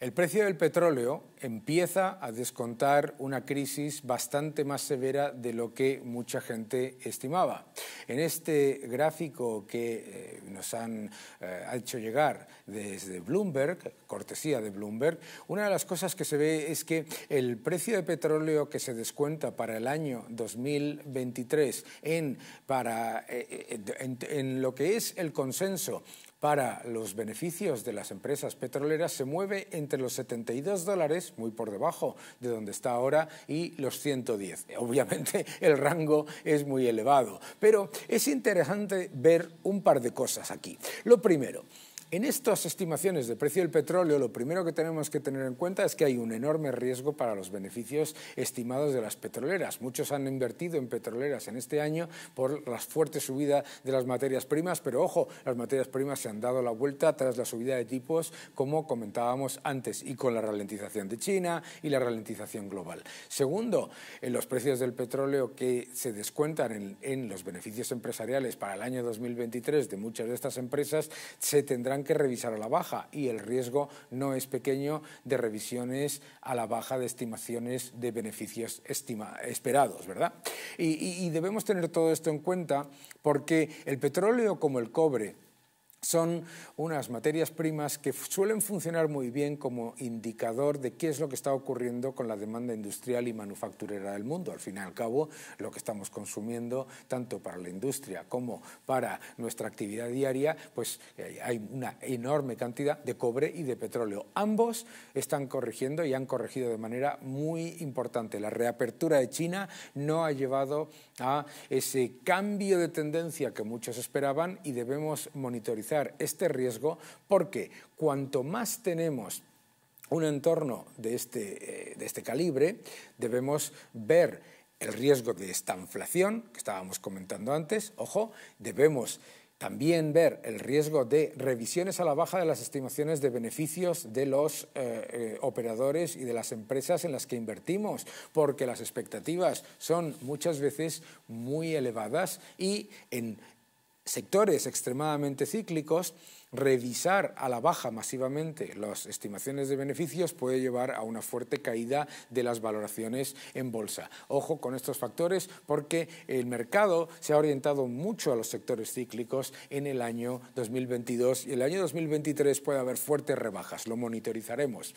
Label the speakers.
Speaker 1: El precio del petróleo empieza a descontar una crisis bastante más severa de lo que mucha gente estimaba. En este gráfico que eh, nos han eh, hecho llegar desde Bloomberg, cortesía de Bloomberg, una de las cosas que se ve es que el precio de petróleo que se descuenta para el año 2023 en, para, eh, en, lo que es el consenso para los beneficios de las empresas petroleras se mueve entre los 72 dólares, muy por debajo de donde está ahora, y los 110. Obviamente el rango es muy elevado, pero es interesante ver un par de cosas aquí. Lo primero, en estas estimaciones de precio del petróleo, lo primero que tenemos que tener en cuenta es que hay un enorme riesgo para los beneficios estimados de las petroleras. Muchos han invertido en petroleras en este año por la fuerte subida de las materias primas, pero ojo, las materias primas se han dado la vuelta tras la subida de tipos, como comentábamos antes, y con la ralentización de China y la ralentización global. Segundo, en los precios del petróleo que se descuentan en, en los beneficios empresariales para el año 2023 de muchas de estas empresas se tendrán que revisar a la baja y el riesgo no es pequeño de revisiones a la baja de estimaciones de beneficios esperados, ¿verdad? y debemos tener todo esto en cuenta porque el petróleo como el cobre son unas materias primas que suelen funcionar muy bien como indicador de qué es lo que está ocurriendo con la demanda industrial y manufacturera del mundo. Al fin y al cabo, lo que estamos consumiendo, tanto para la industria como para nuestra actividad diaria, pues eh, hay una enorme cantidad de cobre y de petróleo. Ambos están corrigiendo y han corregido de manera muy importante. La reapertura de China no ha llevado a ese cambio de tendencia que muchos esperaban y debemos monitorizar este riesgo porque cuanto más tenemos un entorno de este, eh, de este calibre, debemos ver el riesgo de esta inflación que estábamos comentando antes, ojo, debemos también ver el riesgo de revisiones a la baja de las estimaciones de beneficios de los eh, eh, operadores y de las empresas en las que invertimos, porque las expectativas son muchas veces muy elevadas y en sectores extremadamente cíclicos, revisar a la baja masivamente las estimaciones de beneficios puede llevar a una fuerte caída de las valoraciones en bolsa. Ojo con estos factores porque el mercado se ha orientado mucho a los sectores cíclicos en el año 2022 y el año 2023 puede haber fuertes rebajas. Lo monitorizaremos.